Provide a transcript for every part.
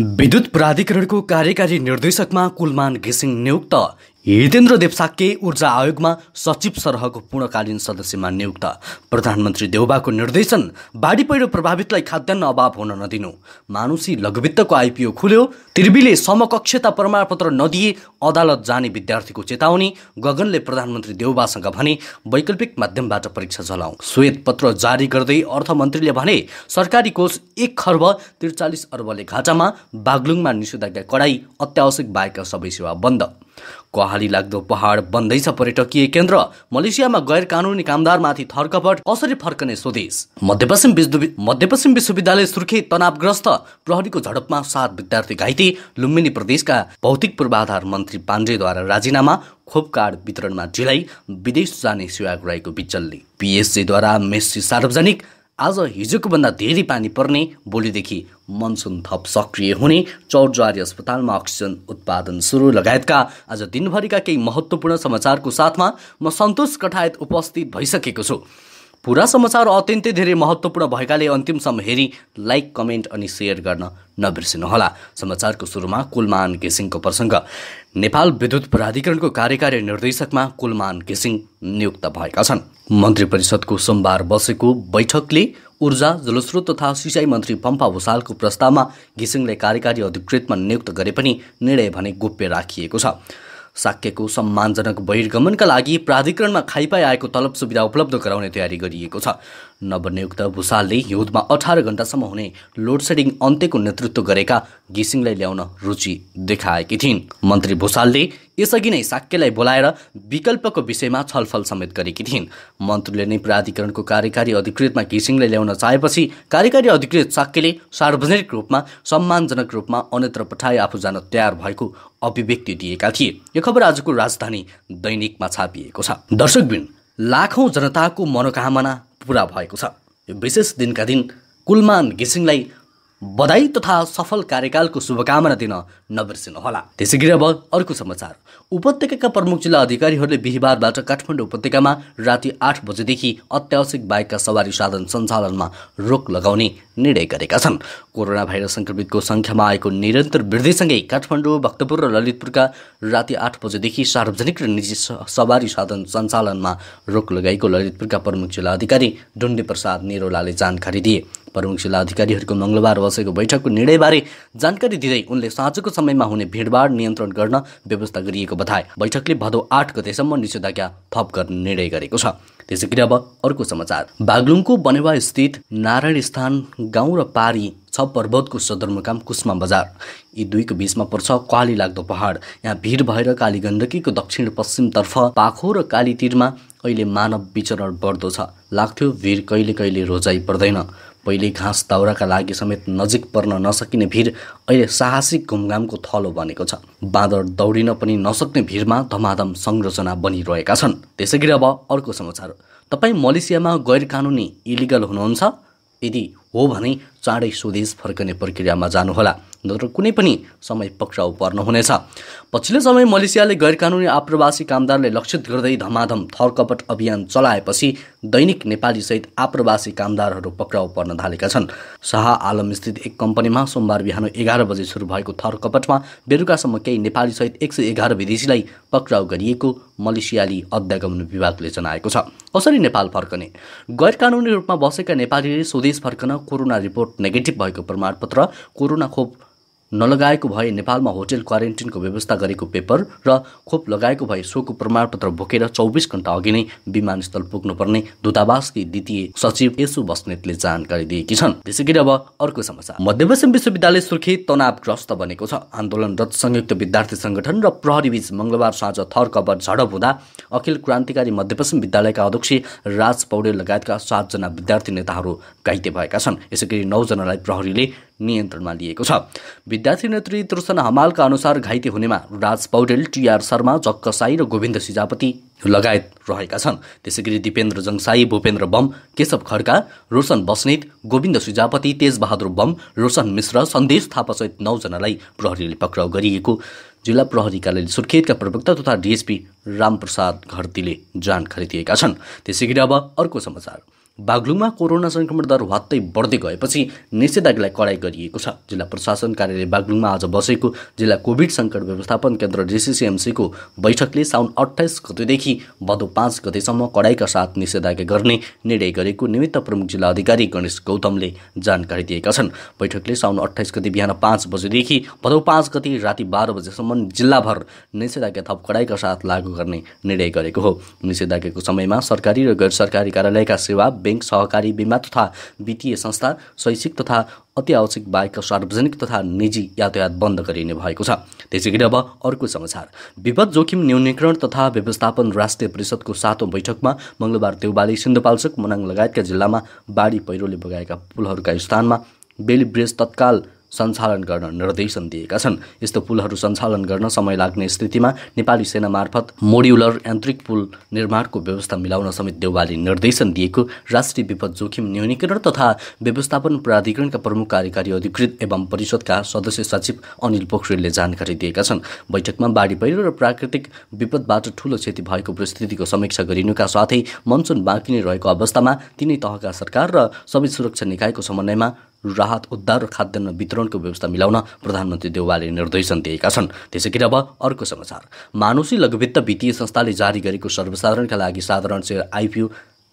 विद्युत प्राधिकरणको कार्यकारी निर्देशकमा कुलमान घिसिङ नियुक्त हितेन्द्र देवसाके ऊर्जा आयोगमा सचिव सरहको पूर्णकालीन सदस्यमा नियुक्त प्रधानमन्त्री देउबाको निर्देशन बाढी पहिरो प्रभावितलाई खाद्यान्न अभाव हुन नदिनु मानुसी लघुवित्तको आइपिओ खुल्यो त्रिवीले समकक्षता प्रमाणपत्र नदिए अदालत जाने विद्यार्थीको चेतावनी गगनले प्रधानमन्त्री देउबासँग भने वैकल्पिक माध्यमबाट परीक्षा चलाऊ पत्र जारी गर्दै अर्थमन्त्रीले भने सरकारी कोष एक खर्ब त्रिचालिस अर्बले घाटामा बागलुङमा निषेधाज्ञा कडाई अत्यावश्यक बाहेकका सबै सेवा बन्द कहाली लाग्दो पहाड बन्दैछ पर्यटकीय केन्द्र मलेसियामा गैर कानुनी कामदारमाथि थर्कपट कसरी फर्कने स्वदेश मध्यपश्चिम मध्यपश्चिम विश्वविद्यालय सुर्खेत तनावग्रस्त प्रहरीको झडपमा सात विद्यार्थी घाइते लुम्बिनी प्रदेशका भौतिक पूर्वाधार मन्त्री पाण्डेद्वारा राजीनामा खोप कार्ड वितरणमा ढिलाइ विदेश जाने सेवा रहेको बिचल्ली पिएससीद्वारा मेस्सी सार्वजनिक आज हिजोको भन्दा धेरै पानी पर्ने भोलिदेखि मनसुन थप सक्रिय हुने चौरजारी अस्पतालमा अक्सिजन उत्पादन सुरु लगायतका आज दिनभरिका केही महत्त्वपूर्ण समाचारको साथमा म सन्तोष कठायत उपस्थित भइसकेको छु पुरा समाचार अत्यन्तै धेरै महत्त्वपूर्ण भएकाले अन्तिमसम्म हेरी लाइक कमेन्ट अनि सेयर गर्न नबिर्सिनुहोला समाचारको सुरुमा कुलमान घिसिङको प्रसङ्ग नेपाल विद्युत प्राधिकरणको कार्यकारी निर्देशकमा कुलमान घिसिङ नियुक्त भएका छन् मन्त्री परिषदको सोमबार बसेको बैठकले ऊर्जा जलस्रोत तथा सिँचाइ मन्त्री पम्पा भूषालको प्रस्तावमा घिसिङले कार्यकारी अधिकृतमा नियुक्त गरे पनि निर्णय भने गोप्य राखिएको छ साक्यको सम्मानजनक बहिर्गमनका लागि प्राधिकरणमा खाइपाई आएको तलब सुविधा उपलब्ध गराउने तयारी गरिएको छ नवनियुक्त भूषालले हिउँदमा अठार घन्टासम्म हुने लोडसेडिङ अन्त्यको नेतृत्व गरेका घिसिङलाई ल्याउन रुचि देखाएकी थिइन् मन्त्री भूषालले यसअघि नै साक्यलाई बोलाएर विकल्पको विषयमा छलफल समेत गरेकी थिइन् मन्त्रीले नै प्राधिकरणको कार्यकारी अधिकृतमा घिसिङलाई ल्याउन चाहेपछि कार्यकारी अधिकृत साक्यले सार्वजनिक रूपमा सम्मानजनक रूपमा अन्यत्र पठाए आफू जान तयार भएको अभिव्यक्ति दिएका थिए यो खबर आजको राजधानी दैनिकमा छापिएको छ दर्शकबिन लाखौँ जनताको मनोकामना पुरा भएको छ यो विशेष दिनका दिन कुलमान घिसिङलाई बधाई तथा सफल कार्यकालको शुभकामना दिन नबिर्सिनुहोला त्यसै गरी अब अर्को समाचार उपत्यका प्रमुख जिल्ला अधिकारीहरूले बिहिबारबाट काठमाडौँ उपत्यकामा राति आठ बजेदेखि अत्यावश्यक बाइकका सवारी साधन सञ्चालनमा रोक लगाउने निर्णय गरेका छन् कोरोना भाइरस संक्रमितको सङ्ख्यामा आएको निरन्तर वृद्धिसँगै काठमाडौँ भक्तपुर र ललितपुरका राति आठ बजेदेखि सार्वजनिक र निजी सवारी साधन सञ्चालनमा रोक लगाएको ललितपुरका प्रमुख जिल्ला अधिकारी डुण्डे प्रसाद निरोलाले जानकारी दिए प्रमुख जिल्ला अधिकारीहरूको मङ्गलबार बसेको बैठकको निर्णयबारे जानकारी दिँदै उनले साँझको समयमा हुने भिडभाड नियन्त्रण गर्न व्यवस्था गरिएको बताए बैठकले भदौ आठ गतेसम्म निषेधाज्ञा थप गर्ने निर्णय गरेको छ त्यसै गरी अब अर्को समाचार बागलुङको बनेवा स्थित नारायण स्थान गाउँ र पारी छ पर्वतको सदरमुकाम कुस्मा बजार यी दुईको बिचमा पर्छ काली लाग्दो पहाड यहाँ भिड भएर काली गण्डकीको दक्षिण पश्चिमतर्फ पाखो र काली तिरमा अहिले मानव विचरण बढ्दो छ लाग्थ्यो भिड कहिले कहिले रोजाइ पर्दैन पहिले घाँस दाउराका लागि समेत नजिक पर्न नसकिने भिर अहिले साहसिक घुमघामको थलो बनेको छ बाँदर दौडिन पनि नसक्ने भिरमा धमाधम संरचना बनिरहेका छन् त्यसै गरी अब अर्को समाचार तपाईँ मलेसियामा गैर कानुनी इलिगल हुनुहुन्छ यदि हो भने चाँडै स्वदेश फर्कने प्रक्रियामा जानुहोला नत्र कुनै पनि समय पक्राउ पर्नुहुनेछ पछिल्लो समय मलेसियाले गैर कानुनी आप्रवासी कामदारले लक्षित गर्दै धमाधम थरकपट अभियान चलाएपछि दैनिक नेपाली सहित आप्रवासी कामदारहरू पक्राउ पर्न थालेका छन् शाह आलमस्थित एक कम्पनीमा सोमबार बिहान एघार बजे सुरु भएको थरकपटमा बेलुकासम्म केही नेपालीसहित एक सय एघार विदेशीलाई पक्राउ गरिएको मलेसियाली अध्यागमन विभागले जनाएको छ कसरी नेपाल फर्कने गैर कानुनी रूपमा बसेका नेपालीले स्वदेश फर्कन कोरोना रिपोर्ट नेगेटिभ भएको प्रमाणपत्र कोरोना खोप नलगाएको भए नेपालमा होटेल क्वारेन्टिनको व्यवस्था गरेको पेपर र खोप लगाएको भए सोको प्रमाणपत्र बोकेर चौबिस घन्टा अघि नै विमानस्थल पुग्नुपर्ने दूतावासकी द्वितीय सचिव यसु बस्नेतले जानकारी दिएकी छन् त्यसै गरी अब अर्को समाचार मध्यपश्चिम विश्वविद्यालय सुर्खेत तनावग्रस्त बनेको छ आन्दोलनरत संयुक्त विद्यार्थी संगठन र प्रहरीबीच मङ्गलबार साँझ थर कबर झडप हुँदा अखिल क्रान्तिकारी मध्यपश्चिम विद्यालयका अध्यक्ष राज पौडेल लगायतका सातजना विद्यार्थी नेताहरू घाइते भएका छन् यसै गरी नौजनालाई प्रहरीले नियन्त्रणमा लिएको छ विद्यार्थी नेत्री तृष्णा हमालका अनुसार घाइते हुनेमा राज पौडेल टिआर शर्मा जक्क साई र गोविन्द सिजापति लगायत रहेका छन् त्यसै गरी दिपेन्द्र जङसाई भूपेन्द्र बम केशव खड्का रोशन बस्नेत गोविन्द सुजापति तेजबहादुर बम रोशन मिश्र सन्देश थापासहित नौजनालाई प्रहरीले पक्राउ गरिएको जिल्ला प्रहरी कार्यालय सुर्खेतका प्रवक्ता तथा डिएसपी रामप्रसाद घरतीले जानकारी दिएका छन् त्यसै अब अर्को समाचार बागलुङमा कोरोना सङ्क्रमण दर वात्तै बढ्दै गएपछि निषेधाज्ञालाई कडाई गरिएको छ जिल्ला प्रशासन कार्यालय बागलुङमा आज बसेको जिल्ला कोभिड सङ्कट व्यवस्थापन केन्द्र डिसिसिएमसीको बैठकले साउन अठाइस गतेदेखि भदौ पाँच गतेसम्म कडाइका साथ निषेधाज्ञा गर्ने निर्णय गरेको निमित्त प्रमुख जिल्ला अधिकारी गणेश गौतमले जानकारी दिएका छन् बैठकले साउन अठाइस गते बिहान पाँच बजेदेखि भदौ पाँच गते राति बाह्र बजेसम्म जिल्लाभर निषेधाज्ञा थप कडाइका साथ लागू गर्ने निर्णय गरेको हो निषेधाज्ञाको समयमा सरकारी र गैर सरकारी कार्यालयका सेवा ब्याङ्क सहकारी बिमा तथा वित्तीय संस्था शैक्षिक तथा अति आवश्यक बाहेक सार्वजनिक तथा निजी यातायात बन्द गरिने भएको छ त्यसै गरी अब अर्को समाचार विपद जोखिम न्यूनीकरण तथा व्यवस्थापन राष्ट्रिय परिषदको सातौँ बैठकमा मङ्गलबार देउबाली सिन्धुपाल्चोक मनाङ लगायतका जिल्लामा बाढी पहिरोले बगाएका पुलहरूका स्थानमा बेली ब्रिज तत्काल सञ्चालन गर्न निर्देशन दिएका छन् यस्तो पुलहरू सञ्चालन गर्न समय लाग्ने स्थितिमा नेपाली सेना मार्फत मोड्युलर यान्त्रिक पुल निर्माणको व्यवस्था मिलाउन समेत देउवाले निर्देशन दिएको राष्ट्रिय विपद जोखिम न्यूनीकरण तथा व्यवस्थापन प्राधिकरणका प्रमुख कार्यकारी अधिकृत एवं परिषदका सदस्य सचिव अनिल पोखरेलले जानकारी दिएका छन् बैठकमा बाढी पहिरो र प्राकृतिक विपदबाट ठूलो क्षति भएको परिस्थितिको समीक्षा गरिनुका साथै मनसुन बाँकी नै रहेको अवस्थामा तिनै तहका सरकार र सबै सुरक्षा निकायको समन्वयमा राहत उद्धार र खाद्यान्न वितरणको व्यवस्था मिलाउन प्रधानमन्त्री देउवाले निर्देशन दिएका छन् त्यसै गरी अब अर्को समाचार मानुसी लघुवित्त वित्तीय संस्थाले जारी गरेको सर्वसाधारणका लागि साधारण सेयर आइपिओ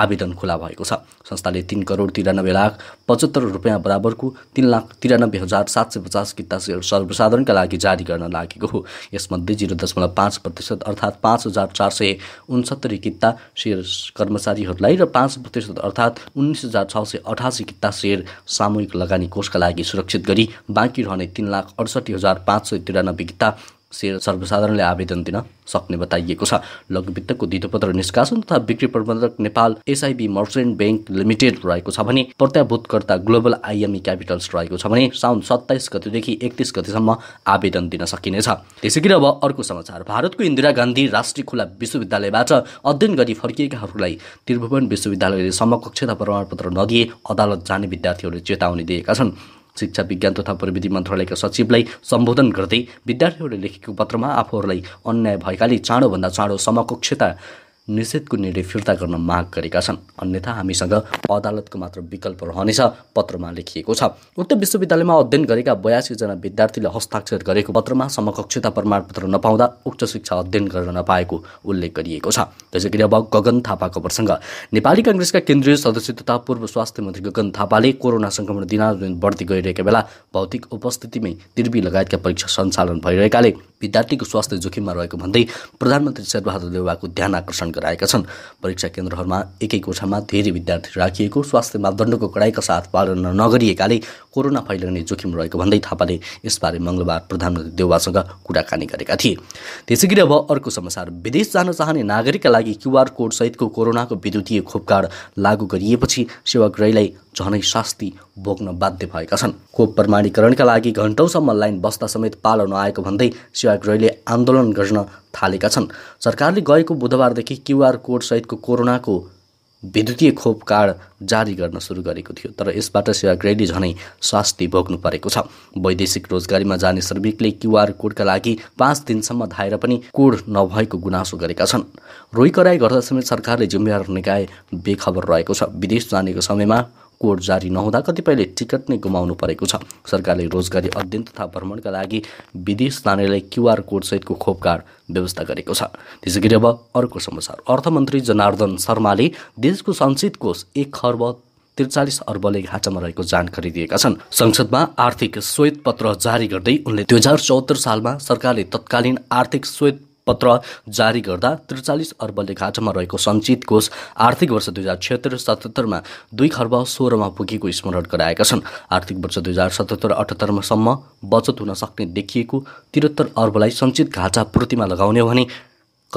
आवेदन खुला भएको छ संस्थाले तिन करोड तिरानब्बे लाख पचहत्तर रुपियाँ बराबरको तिन लाख तिरानब्बे हजार सात सय पचास किता सर्वसाधारणका लागि जारी गर्न लागेको हो यसमध्ये जिरो दशमलव पाँच प्रतिशत अर्थात् पाँच हजार चार सय उन्सत्तरी किता सेयर कर्मचारीहरूलाई र पाँच प्रतिशत अर्थात् उन्नाइस हजार छ सय अठासी किता सेयर सामूहिक लगानी कोषका लागि सुरक्षित गरी बाँकी रहने तिन लाख अडसठी हजार पाँच सय तिरानब्बे किता सेयर सर्वसाधारणले आवेदन दिन सक्ने बताइएको छ लघुवित्तको दिदोपत्र निष्कासन तथा बिक्री प्रबन्धक Nepal SIB merchant bank limited रहेको छ भने प्रत्याभूतकर्ता ग्लोबल आइएमई क्यापिटल्स रहेको छ भने साउन सत्ताइस गतिदेखि एकतिस गतिसम्म आवेदन दिन सकिनेछ त्यसै गरी अब अर्को समाचार भारतको इन्दिरा गान्धी राष्ट्रिय खुला विश्वविद्यालयबाट अध्ययन गरी फर्किएकाहरूलाई त्रिभुवन विश्वविद्यालयले समकक्षता प्रमाणपत्र नदिए अदालत जाने विद्यार्थीहरूले चेतावनी दिएका छन् शिक्षा विज्ञान तथा प्रविधि मन्त्रालयका सचिवलाई सम्बोधन गर्दै विद्यार्थीहरूले लेखेको पत्रमा आफूहरूलाई अन्याय भएकाले चाँडोभन्दा चाँडो समकक्षता निषेधको निर्णय फिर्ता गर्न माग गरेका छन् अन्यथा हामीसँग अदालतको मात्र विकल्प रहनेछ पत्रमा लेखिएको छ उक्त विश्वविद्यालयमा अध्ययन गरेका बयासीजना विद्यार्थीले हस्ताक्षर गरेको पत्रमा समकक्षता प्रमाणपत्र नपाउँदा उच्च शिक्षा अध्ययन गर्न नपाएको उल्लेख गरिएको छ त्यसै गरी अब गगन थापाको प्रसङ्ग नेपाली काङ्ग्रेसका केन्द्रीय सदस्य तथा पूर्व स्वास्थ्य मन्त्री गगन थापाले कोरोना सङ्क्रमण दिनानुदिन बढ्दै गइरहेका बेला भौतिक उपस्थितिमै तिर्वी लगायतका परीक्षा सञ्चालन भइरहेकाले विद्यार्थीको स्वास्थ्य जोखिममा रहेको भन्दै प्रधानमन्त्री शेरबहादुर देउवाको ध्यान आकर्षण गरे गराएका छन् परीक्षा केन्द्रहरूमा एकै कोठामा धेरै विद्यार्थी राखिएको स्वास्थ्य मापदण्डको कडाइका साथ पालन नगरिएकाले कोरोना फैलिने जोखिम रहेको भन्दै थापाले यसबारे मङ्गलबार प्रधानमन्त्री देउवासँग कुराकानी गरेका थिए त्यसै गरी अब अर्को समाचार विदेश जान चाहने नागरिकका लागि क्युआर सहितको कोरोनाको विद्युतीय खोप कार्ड लागू गरिएपछि सेवाग्राहीलाई झनै शास्ति भोग्न बाध्य भएका छन् खोप प्रमाणीकरणका लागि घन्टौँसम्म लाइन बस्दा समेत पालो नआएको भन्दै सेवाग्रहीले आन्दोलन गर्न थालेका छन् सरकारले गएको बुधबारदेखि क्युआर सहितको कोरोनाको विद्युतीय खोप कार्ड जारी गर्न सुरु गरेको थियो तर यसबाट सेवाग्रहीले झनै शास्ति भोग्नु परेको छ वैदेशिक रोजगारीमा जाने श्रमिकले क्युआर कोडका लागि पाँच दिनसम्म धाएर पनि कोड नभएको गुनासो गरेका छन् रोइकराई गर्दा समेत सरकारले जिम्मेवार निकाय बेखबर रहेको छ विदेश जानेको समयमा कोड जारी नहुँदा कतिपयले टिकट नै गुमाउनु परेको छ सरकारले रोजगारी अध्ययन तथा भ्रमणका लागि विदेश जानेलाई क्युआर कोडसहितको खोप कार्ड व्यवस्था गरेको छ त्यसै गरी अब अर्को समाचार अर्थमन्त्री जनार्दन शर्माले देशको सञ्चित कोष एक खर्ब त्रिचालिस अर्बले घाटामा रहेको जानकारी दिएका छन् संसदमा आर्थिक श्वेत पत्र जारी गर्दै उनले दुई हजार चौहत्तर सालमा सरकारले तत्कालीन आर्थिक श्वेत पत्र जारी गर्दा त्रिचालिस अर्बले घाटामा रहेको सञ्चित कोष आर्थिक वर्ष दुई हजार छिहत्तर सतहत्तरमा दुई खर्ब सोह्रमा पुगेको स्मरण गराएका छन् आर्थिक वर्ष दुई हजार सतहत्तर अठहत्तरमासम्म बचत हुन सक्ने देखिएको त्रिहत्तर अर्बलाई सञ्चित घाटा पूर्तिमा लगाउने भने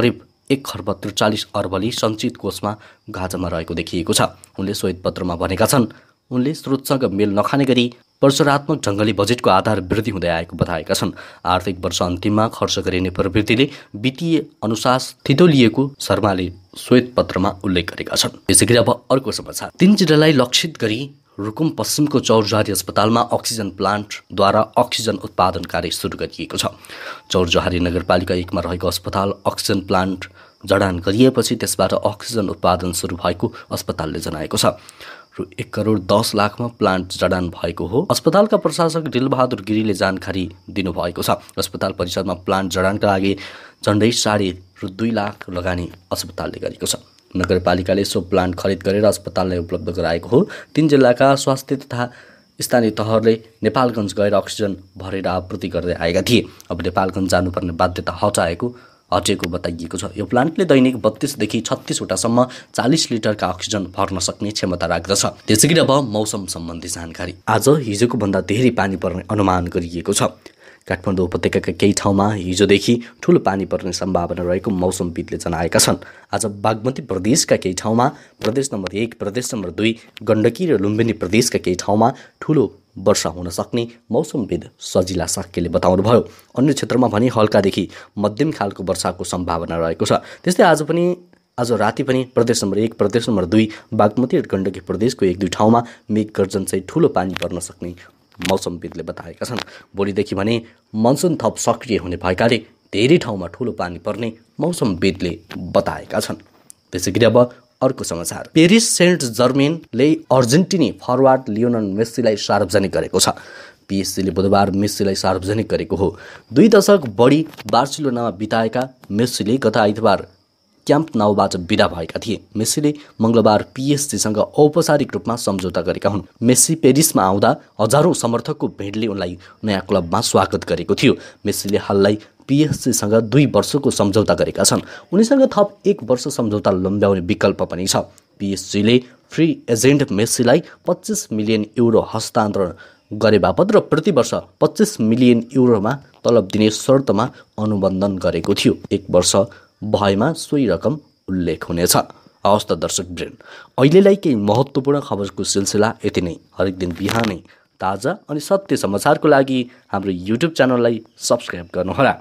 करिब एक खर्ब त्रिचालिस अर्बले सञ्चित कोषमा घाटामा रहेको देखिएको छ उनले पत्रमा भनेका छन् उनले स्रोतसँग मेल नखाने गरी वर्षरात्मक ढङ्गले बजेटको आधार वृद्धि हुँदै आएको बताएका छन् आर्थिक वर्ष अन्तिममा खर्च गरिने प्रवृत्तिले वित्तीय अनुशास लिएको शर्माले श्वेतपत्रमा उल्लेख गरेका छन् यसै गरी अब अर्को समाचार तिन जिल्लालाई लक्षित गरी रुकुम पश्चिमको चौरजहारी अस्पतालमा अक्सिजन प्लान्टद्वारा अक्सिजन उत्पादन कार्य सुरु गरिएको छ चौरजहारी नगरपालिका एकमा रहेको अस्पताल अक्सिजन प्लान्ट जडान गरिएपछि त्यसबाट अक्सिजन उत्पादन सुरु भएको अस्पतालले जनाएको छ रु एक करोड दस लाखमा प्लान्ट जडान भएको हो अस्पतालका प्रशासक दिलबहादुर गिरीले जानकारी दिनुभएको छ अस्पताल परिसरमा प्लान्ट जडानका लागि झन्डै साढे रु दुई लाख लगानी अस्पतालले गरेको छ नगरपालिकाले सो प्लान्ट खरिद गरेर अस्पताललाई उपलब्ध गराएको हो तिन जिल्लाका स्वास्थ्य तथा स्थानीय तहहरूले नेपालगञ्ज गएर अक्सिजन भरेर आपूर्ति गर्दै आएका थिए अब नेपालगञ्ज जानुपर्ने बाध्यता हटाएको हटेको बताइएको छ यो प्लान्टले दैनिक बत्तिसदेखि छत्तिसवटासम्म चालिस लिटरका अक्सिजन भर्न सक्ने क्षमता राख्दछ त्यसै गरी अब मौसम सम्बन्धी जानकारी आज हिजोको भन्दा धेरै पानी पर्ने अनुमान गरिएको छ काठमाडौँ उपत्यकाका केही ठाउँमा हिजोदेखि ठुलो पानी पर्ने सम्भावना रहेको मौसमविदले जनाएका छन् आज बागमती प्रदेशका केही ठाउँमा प्रदेश नम्बर एक प्रदेश नम्बर दुई गण्डकी र लुम्बिनी प्रदेशका केही ठाउँमा ठुलो वर्षा हुन सक्ने मौसमविद सजिला साक्यले बताउनुभयो अन्य क्षेत्रमा भने हल्कादेखि मध्यम खालको वर्षाको सम्भावना रहेको छ त्यस्तै आज पनि आज राति पनि प्रदेश नम्बर एक प्रदेश नम्बर दुई बागमती र गण्डकी प्रदेशको एक दुई ठाउँमा मेघ गर्जन चाहिँ ठुलो पानी पर्न सक्ने मौसमविदले बताएका छन् भोलिदेखि भने मनसुन थप सक्रिय हुने भएकाले धेरै ठाउँमा ठुलो पानी पर्ने मौसमविदले बताएका छन् त्यसै गरी अब अर्को समाचार पेरिस सेन्ट जर्मेनले अर्जेन्टिनी फरवार्ड लियोन मेस्सीलाई सार्वजनिक गरेको छ पिएससीले बुधबार मेस्सीलाई सार्वजनिक गरेको हो दुई दशक बढी बार्सिलोनामा बिताएका मेस्सीले गत आइतबार क्याम्प नाउबाट विदा भएका थिए मेस्सीले मङ्गलबार पिएसजीसँग औपचारिक रूपमा सम्झौता गरेका हुन् मेस्सी पेरिसमा आउँदा हजारौँ समर्थकको भेटले उनलाई नयाँ क्लबमा स्वागत गरेको थियो मेस्सीले हाललाई पिएसजीसँग दुई वर्षको सम्झौता गरेका छन् उनीसँग थप एक वर्ष सम्झौता लम्ब्याउने विकल्प पनि छ पिएसजीले फ्री एजेन्ट मेस्सीलाई पच्चिस मिलियन युरो हस्तान्तरण गरे बापत र प्रतिवर्ष पच्चिस मिलियन युरोमा तलब दिने शर्तमा अनुबन्धन गरेको थियो एक वर्ष भएमा सोही रकम उल्लेख हुनेछ हवस् त दर्शक ब्रेन अहिलेलाई केही महत्त्वपूर्ण खबरको सिलसिला यति नै हरेक दिन बिहानै ताजा अनि सत्य समाचारको लागि हाम्रो युट्युब च्यानललाई सब्सक्राइब गर्नुहोला